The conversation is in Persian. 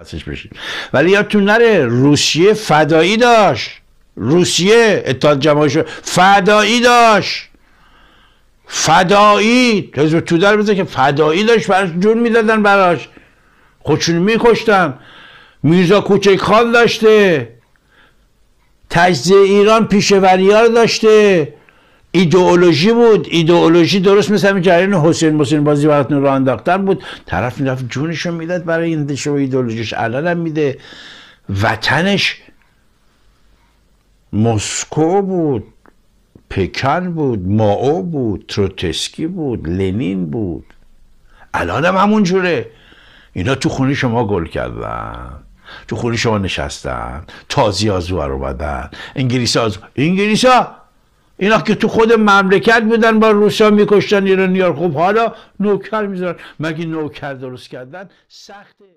هستش بشیم ولی یادتون نره روسیه فدایی داشت روسیه اتحاد جماهیر شوروی فدایی داشت فدایی تو تو در بزن که فدایی داشت براش جون میدادن براش خودشون میکشتن میرزا کوچک خان داشته تجزیه ایران پیشوریار داشته ایدئولوژی بود ایدئولوژی درست مثل همین جریان حسین حسین بازی وقت رو انداختن بود طرف میرفت رو میداد برای این و ایدئولوژیش الانم میده وطنش مسکو بود پکن بود ماو بود تروتسکی بود لنین بود الانم همون جوره اینا تو خونه شما گل کردن تو خونه شما نشستن تازی آزو رو بدن انگلیس آزو انگلیس ها اینا که تو خود مملکت بودن با روسا میکشتن ایرانیار خب حالا نوکر میذارن مگه نوکر درست کردن سخته